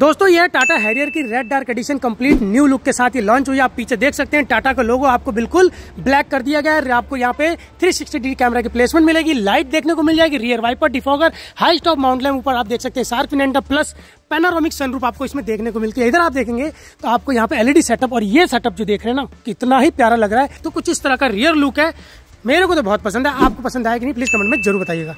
दोस्तों ये टाटा हैरियर की red dark edition complete new look के साथ ही लॉन्च हुई आप पीछे देख सकते हैं टाटा का लोगो आपको बिल्कुल ब्लैक कर दिया गया है आपको यहाँ पे 360 डिग्री कैमरा की प्लेसमेंट मिलेगी लाइट देखने को मिल जाएगी rear wiper defogger high stop mount ऊपर आप देख सकते हैं shark antenna plus panoramic sunroof आपको इसमें देखने को मिलती है इधर आप देखेंगे तो आपको यहाँ पे एलईडी सेटअप e और ये सेटअप जो देख रहे हैं ना कितना ही प्यारा लग रहा है तो कुछ इस तरह का रियर लुक है मेरे को तो बहुत पसंद है आपको पसंद आया कि नहीं प्लीज कमेंट में जरूर बताइएगा